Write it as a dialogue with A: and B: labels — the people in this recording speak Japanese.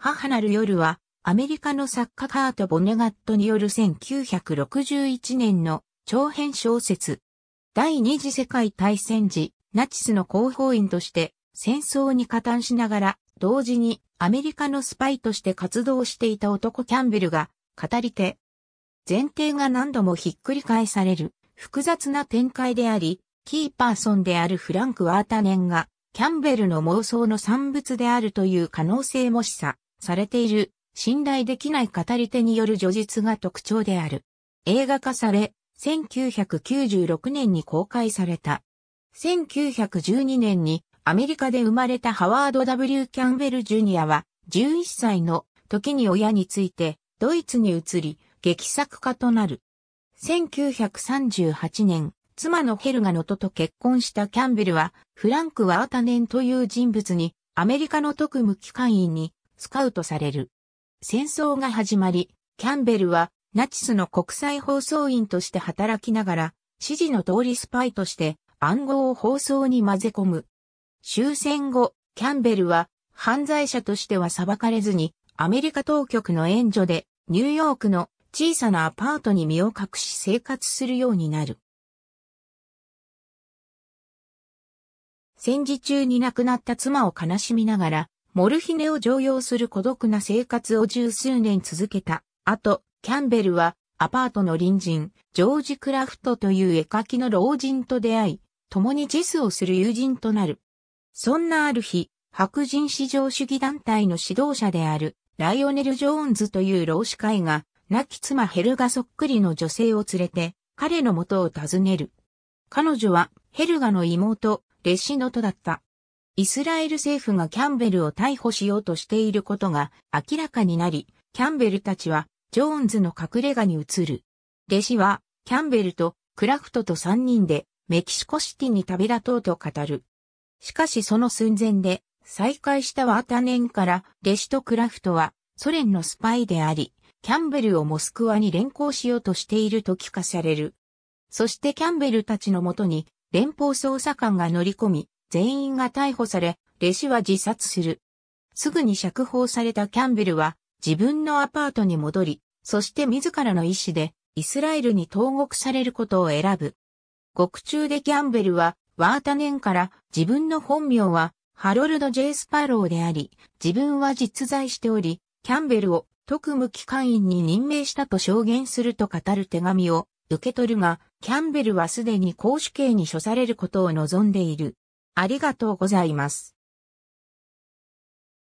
A: 母なる夜は、アメリカの作家カート・ボネガットによる1961年の長編小説。第二次世界大戦時、ナチスの広報員として戦争に加担しながら、同時にアメリカのスパイとして活動していた男キャンベルが語り手。前提が何度もひっくり返される複雑な展開であり、キーパーソンであるフランク・ワータネンがキャンベルの妄想の産物であるという可能性も示唆されている、信頼できない語り手による叙述が特徴である。映画化され、1996年に公開された。1912年にアメリカで生まれたハワード・ W・ キャンベル・ジュニアは11歳の時に親についてドイツに移り劇作家となる。1938年、妻のヘルガノトと結婚したキャンベルはフランク・ワータネンという人物にアメリカの特務機関員にスカウトされる。戦争が始まり、キャンベルはナチスの国際放送員として働きながら、指示の通りスパイとして暗号を放送に混ぜ込む。終戦後、キャンベルは犯罪者としては裁かれずに、アメリカ当局の援助でニューヨークの小さなアパートに身を隠し生活するようになる。戦時中に亡くなった妻を悲しみながら、モルヒネを常用する孤独な生活を十数年続けた。後、キャンベルはアパートの隣人、ジョージ・クラフトという絵描きの老人と出会い、共にチェスをする友人となる。そんなある日、白人至上主義団体の指導者である、ライオネル・ジョーンズという老師会が、亡き妻ヘルガそっくりの女性を連れて、彼の元を訪ねる。彼女は、ヘルガの妹、レシノトだった。イスラエル政府がキャンベルを逮捕しようとしていることが明らかになり、キャンベルたちはジョーンズの隠れ家に移る。弟子はキャンベルとクラフトと3人でメキシコシティに旅立とうと語る。しかしその寸前で再会したワータネンから弟子とクラフトはソ連のスパイであり、キャンベルをモスクワに連行しようとしていると聞かされる。そしてキャンベルたちのもとに連邦捜査官が乗り込み、全員が逮捕され、レシは自殺する。すぐに釈放されたキャンベルは自分のアパートに戻り、そして自らの意志でイスラエルに投獄されることを選ぶ。獄中でキャンベルはワータネンから自分の本名はハロルド・ジェイスパローであり、自分は実在しており、キャンベルを特務機関員に任命したと証言すると語る手紙を受け取るが、キャンベルはすでに公主刑に処されることを望んでいる。ありがとうございます。